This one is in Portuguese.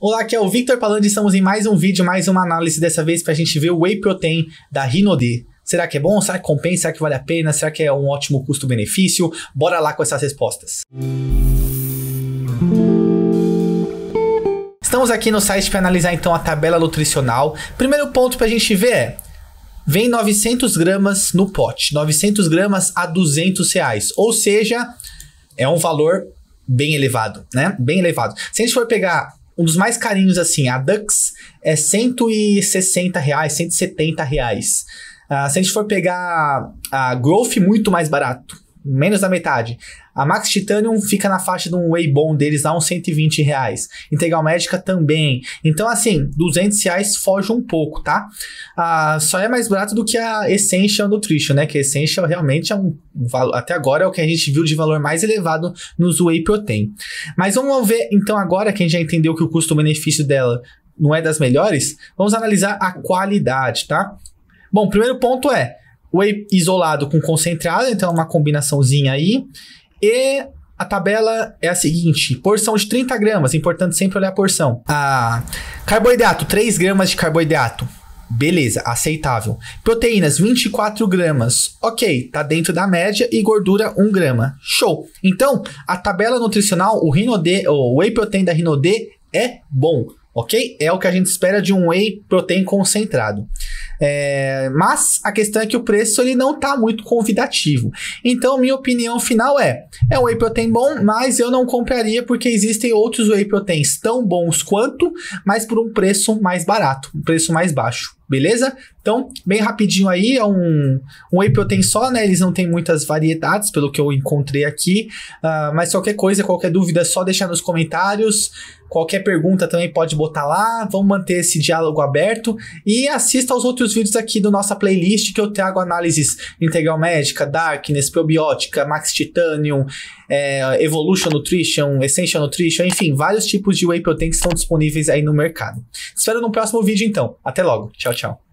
Olá, aqui é o Victor Palandi e estamos em mais um vídeo, mais uma análise dessa vez para a gente ver o Whey Protein da Rinode. Será que é bom? Será que compensa? Será que vale a pena? Será que é um ótimo custo-benefício? Bora lá com essas respostas. Estamos aqui no site para analisar então a tabela nutricional. Primeiro ponto para a gente ver é vem 900 gramas no pote, 900 gramas a 200 reais, ou seja, é um valor bem elevado, né? Bem elevado. Se a gente for pegar um dos mais carinhos, assim, a Dux é 160 reais, 170 reais. Uh, se a gente for pegar a Growth, muito mais barato menos da metade. A Max Titanium fica na faixa de um whey bom deles lá, uns 120 reais. Integral Médica também. Então, assim, 200 reais foge um pouco, tá? Ah, só é mais barato do que a Essential Nutrition, né? Que a Essential realmente é um valor, até agora é o que a gente viu de valor mais elevado nos whey protein. Mas vamos ver, então, agora quem já entendeu que o custo-benefício dela não é das melhores, vamos analisar a qualidade, tá? Bom, primeiro ponto é, whey isolado com concentrado, então é uma combinaçãozinha aí. E a tabela é a seguinte: porção de 30 gramas, é importante sempre olhar a porção. Ah, carboidrato, 3 gramas de carboidrato. Beleza, aceitável. Proteínas, 24 gramas. Ok, tá dentro da média. E gordura, 1 grama. Show. Então, a tabela nutricional, o, Rino D, o whey protein da Rino D é bom ok? É o que a gente espera de um whey protein concentrado. É, mas a questão é que o preço ele não está muito convidativo. Então, minha opinião final é: é um whey protein bom, mas eu não compraria porque existem outros whey proteins tão bons quanto, mas por um preço mais barato, um preço mais baixo. Beleza? Então, bem rapidinho aí, é um, um whey protein só, né? Eles não têm muitas variedades, pelo que eu encontrei aqui. Uh, mas qualquer coisa, qualquer dúvida, é só deixar nos comentários. Qualquer pergunta também pode botar lá. Vamos manter esse diálogo aberto. E assista aos outros vídeos aqui do nossa playlist, que eu trago análises integral médica, darkness, probiótica, max titanium, é, evolution nutrition, essential nutrition, enfim, vários tipos de whey protein que estão disponíveis aí no mercado. Espero no próximo vídeo, então. Até logo. Tchau, tchau tchau.